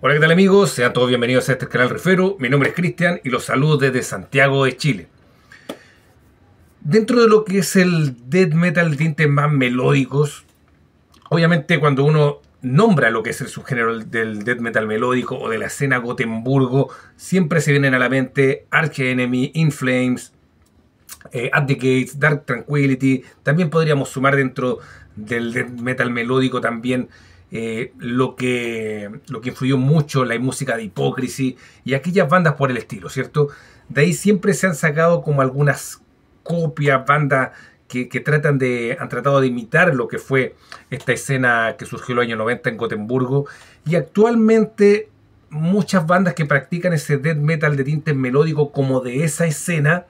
Hola, ¿qué tal amigos? Sean todos bienvenidos a este canal Refero. Mi nombre es Cristian y los saludos desde Santiago de Chile. Dentro de lo que es el death metal de más melódicos, obviamente cuando uno nombra lo que es el subgénero del death metal melódico o de la escena Gotemburgo, siempre se vienen a la mente Arch Enemy, In Flames, eh, At the Gates, Dark Tranquility. También podríamos sumar dentro del death metal melódico también eh, lo, que, lo que influyó mucho la música de Hipócrisis y aquellas bandas por el estilo, ¿cierto? De ahí siempre se han sacado como algunas copias, bandas que, que, tratan de, han tratado de imitar lo que fue esta escena que surgió en los años 90 en Gotemburgo. Y actualmente muchas bandas que practican ese death metal de tinte melódico como de esa escena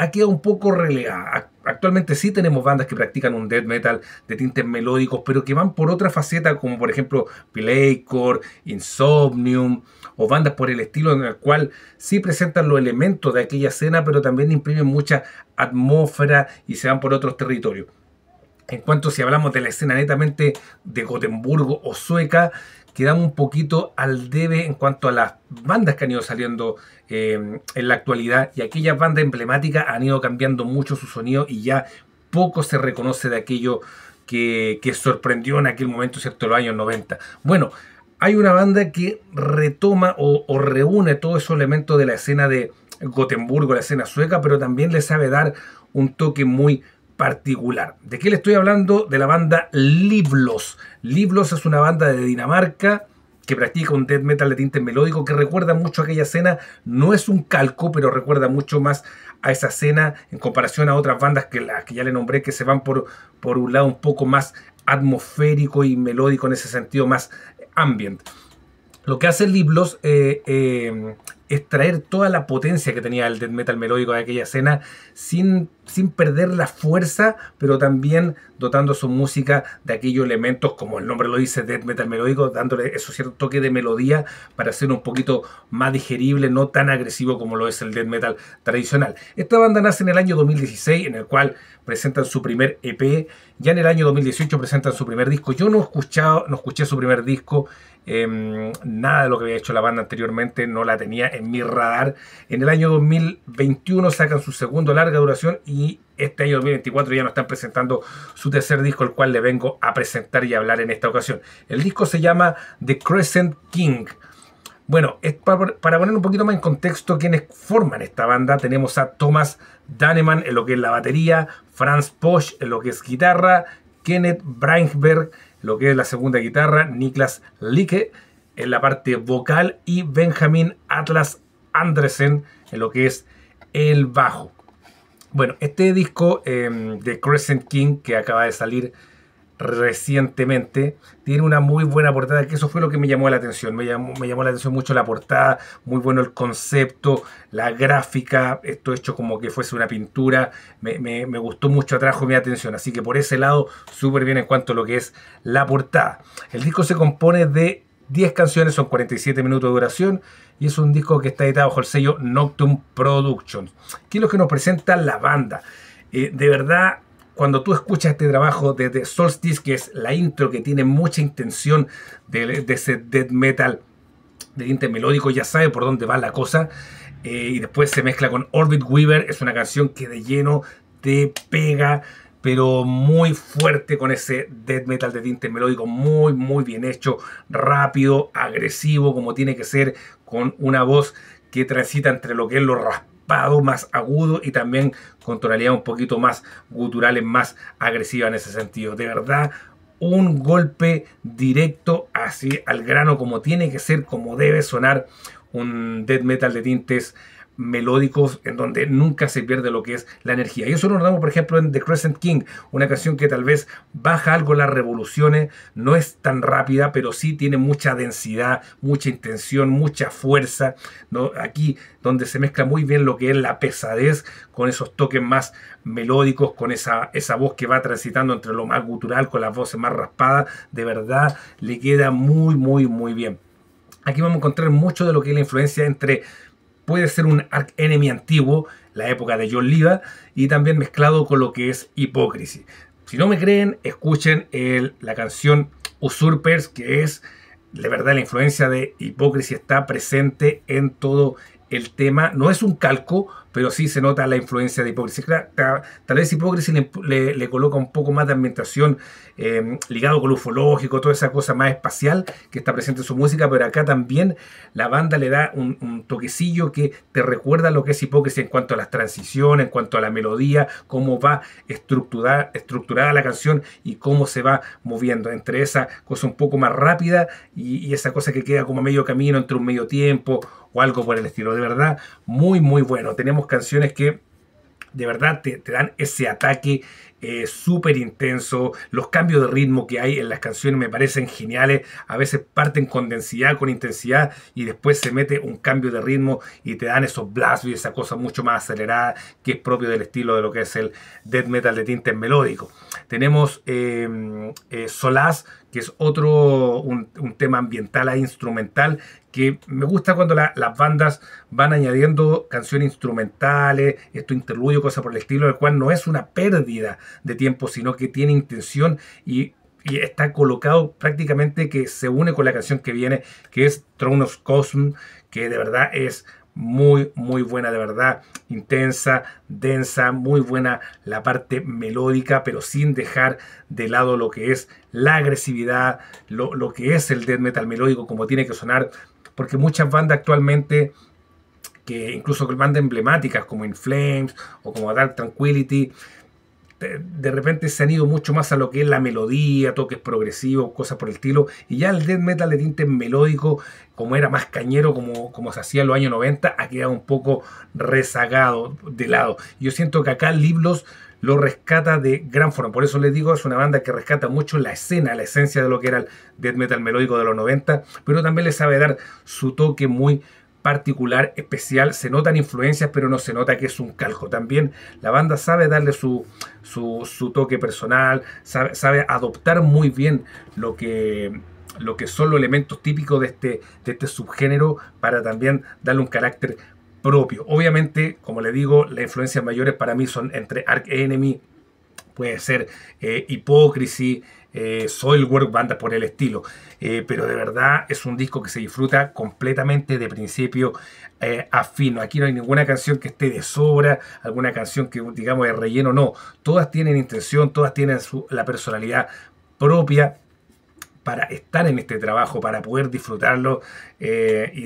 ha quedado un poco relegada. Actualmente sí tenemos bandas que practican un death metal de tintes melódicos, pero que van por otra faceta, como por ejemplo Playcore, Insomnium, o bandas por el estilo en el cual sí presentan los elementos de aquella escena, pero también imprimen mucha atmósfera y se van por otros territorios. En cuanto si hablamos de la escena netamente de Gotemburgo o sueca, quedamos un poquito al debe en cuanto a las bandas que han ido saliendo em, en la actualidad y aquellas bandas emblemáticas han ido cambiando mucho su sonido y ya poco se reconoce de aquello que, sorprendió en aquel momento, ¿cierto?, los años 90. Bueno, hay una banda que retoma o, o reúne todos esos elementos de la escena de Gotemburgo, la escena sueca, pero también le sabe dar un toque muy particular. ¿De qué le estoy hablando? De la banda Liblos. Liblos es una banda de Dinamarca que practica un death metal de tinte melódico que recuerda mucho a aquella escena, no es un calco, pero recuerda mucho más a esa escena en comparación a otras bandas que ya le nombré que se van por, por un lado un poco más atmosférico y melódico en ese sentido más ambient. Lo que hace Liblos eh, eh, es traer toda la potencia que tenía el death metal melódico de aquella escena sin sin perder la fuerza, pero también dotando su música de aquellos elementos, como el nombre lo dice, death metal melódico, dándole eso cierto toque de melodía para ser un poquito más digerible, no tan agresivo como lo es el death metal tradicional. Esta banda nace en el año 2016, en el cual presentan su primer EP, ya en el año 2018 presentan su primer disco. Yo no, escuchado, no escuché su primer disco, em, nada de lo que había hecho la banda anteriormente no la tenía en mi radar. En el año 2021 sacan su segundo larga duración y y este año 2024 ya nos están presentando su tercer disco, el cual le vengo a presentar y hablar en esta ocasión. El disco se llama The Crescent King. Bueno, para, poner un poquito más en contexto quienes forman esta banda, tenemos a Thomas Daneman en lo que es la batería, Franz Posch en lo que es guitarra, Kenneth Breinberg en lo que es la segunda guitarra, Niklas Licke en la parte vocal y Benjamin Atlas Andresen en lo que es el bajo. Bueno, este disco em, de Crescent King que acaba de salir recientemente tiene una muy buena portada, que eso fue lo que me llamó la atención, me llamó, la atención mucho la portada, muy bueno el concepto, la gráfica, esto hecho como que fuese una pintura, me, me gustó mucho, atrajo mi atención, así que por ese lado súper bien en cuanto a lo que es la portada. El disco se compone de 10 canciones, son 47 minutos de duración y es un disco que está editado bajo el sello Noctum Productions. ¿Qué es lo que nos presenta la banda? Eh, de verdad, cuando tú escuchas este trabajo desde Solstice, que es la intro que tiene mucha intención de, ese death metal, de inter melódico, ya sabe por dónde va la cosa. Eh, y después se mezcla con Orbit Weaver, es una canción que de lleno te pega, pero muy fuerte con ese death metal de tintes melódico, muy, muy bien hecho, rápido, agresivo, como tiene que ser, con una voz que transita entre lo que es lo raspado, más agudo y también con tonalidad un poquito más guturales, más agresiva en ese sentido. De verdad, un golpe directo así al grano, como tiene que ser, como debe sonar un death metal de tintes melódicos en donde nunca se pierde lo que es la energía. Y eso lo notamos, por ejemplo, en The Crescent King, una canción que tal vez baja algo las revoluciones, no es tan rápida, pero sí tiene mucha densidad, mucha intención, mucha fuerza. ¿no? Aquí donde se mezcla muy bien lo que es la pesadez con esos toques más melódicos, con esa, esa voz que va transitando entre lo más gutural, con las voces más raspadas, de verdad le queda muy, muy, muy bien. Aquí vamos a encontrar mucho de lo que es la influencia entre puede ser un arc enemy antiguo, la época de John Liva, y también mezclado con lo que es hipócrisis. Si no me creen, escuchen el, la canción Usurpers, que es de verdad la influencia de hipócrisis está presente en todo el tema no es un calco, pero sí se nota la influencia de Hipócrisis. Tal vez Hipócrisis le, coloca un poco más de ambientación em, ligado con lo ufológico, toda esa cosa más espacial que está presente en su música, pero acá también la banda le da un, toquecillo que te recuerda lo que es hipócrisis en cuanto a las transiciones, en cuanto a la melodía, cómo va estructurada, estructurada la canción y cómo se va moviendo entre esa cosa un poco más rápida y, y esa cosa que queda como a medio camino entre un medio tiempo o algo por el estilo. De verdad, muy, muy bueno. Tenemos canciones que de verdad te, dan ese ataque es eh, súper intenso. Los cambios de ritmo que hay en las canciones me parecen geniales. A veces parten con densidad, con intensidad, y después se mete un cambio de ritmo y te dan esos blasts y esa cosa mucho más acelerada que es propio del estilo de lo que es el death metal de tintes melódico. Tenemos eh, eh que es otro, un, tema ambiental e instrumental que me gusta cuando las bandas van añadiendo canciones instrumentales, esto interludio, cosas por el estilo, el cual no es una pérdida, de tiempo, sino que tiene intención y, está colocado prácticamente que se une con la canción que viene, que es Throne of Cosm, que de verdad es muy, muy buena, de verdad, intensa, densa, muy buena la parte melódica, pero sin dejar de lado lo que es la agresividad, lo, lo que es el death metal melódico, como tiene que sonar, porque muchas bandas actualmente que incluso bandas emblemáticas como In Flames o como Dark Tranquility de repente se han ido mucho más a lo que es la melodía, toques progresivos, cosas por el estilo, y ya el death metal de tinte melódico, como era más cañero, como, como se hacía en los años 90, ha quedado un poco rezagado de lado. Yo siento que acá Liblos lo rescata de gran forma, por eso les digo, es una banda que rescata mucho la escena, la esencia de lo que era el death metal melódico de los 90, pero también le sabe dar su toque muy particular, especial, se notan influencias, pero no se nota que es un calco. También la banda sabe darle su, su, toque personal, sabe, sabe, adoptar muy bien lo que, lo que son los elementos típicos de este, de este subgénero para también darle un carácter propio. Obviamente, como le digo, las influencias mayores para mí son entre Ark Enemy puede ser Hipócrisis, eh, eh Soilwork, bandas por el estilo. Eh, pero de verdad es un disco que se disfruta completamente de principio eh, a fin. Aquí no hay ninguna canción que esté de sobra, alguna canción que digamos de relleno, no. Todas tienen intención, todas tienen su, la personalidad propia para estar en este trabajo, para poder disfrutarlo y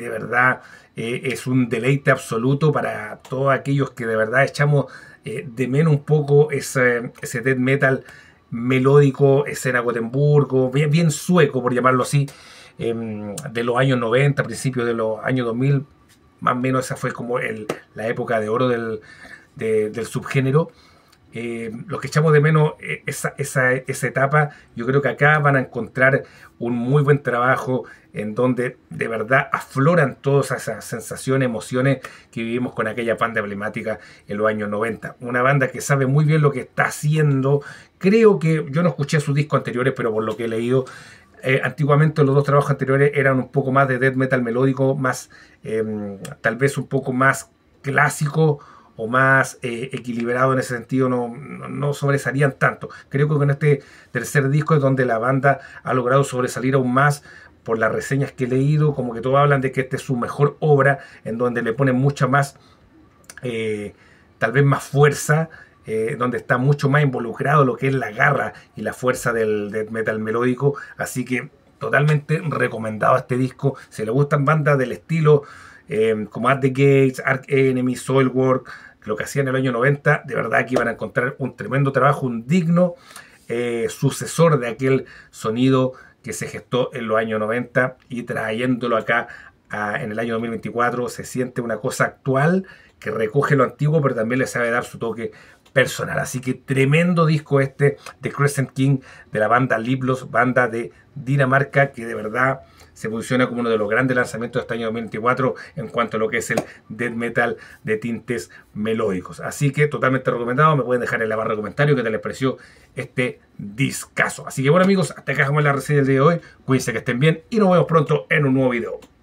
de verdad es un deleite absoluto para todos aquellos que de verdad echamos eh, de menos un poco ese, ese death metal melódico, escena Gotemburgo, bien, sueco por llamarlo así, em, de los años 90, principios de los años 2000, más o menos esa fue como la época de oro del subgénero. Eh, los que echamos de menos eh, esa, esa, etapa, yo creo que acá van a encontrar un muy buen trabajo en donde de verdad afloran todas esas sensaciones, emociones que vivimos con aquella banda emblemática en los años 90. Una banda que sabe muy bien lo que está haciendo. Creo que yo no escuché sus discos anteriores, pero por lo que he leído, eh, antiguamente los dos trabajos anteriores eran un poco más de death metal melódico, más em, tal vez un poco más clásico o más eh, equilibrado en ese sentido, no, no, sobresalían tanto. Creo que con este tercer disco es donde la banda ha logrado sobresalir aún más por las reseñas que he leído, como que todos hablan de que esta es su mejor obra, en donde le ponen mucha más, eh, tal vez más fuerza, eh, donde está mucho más involucrado lo que es la garra y la fuerza del death metal melódico, así que totalmente recomendado este disco, si le gustan bandas del estilo... Em, como At the Gates, Ark Enemy, Soilwork, lo que hacían en el año 90, de verdad que iban a encontrar un tremendo trabajo, un digno eh, sucesor de aquel sonido que se gestó en los años 90 y trayéndolo acá en el año 2024 se siente una cosa actual que recoge lo antiguo, pero también le sabe dar su toque personal. Así que tremendo disco este de Crescent King, de la banda Liblos, banda de Dinamarca, que de verdad se posiciona como uno de los grandes lanzamientos de este año 2024 en cuanto a lo que es el death metal de tintes melódicos. Así que totalmente recomendado, me pueden dejar en la barra de comentarios qué te les pareció este discazo. Así que bueno amigos, hasta acá dejamos la reseña del día de hoy, cuídense que estén bien y nos vemos pronto en un nuevo video.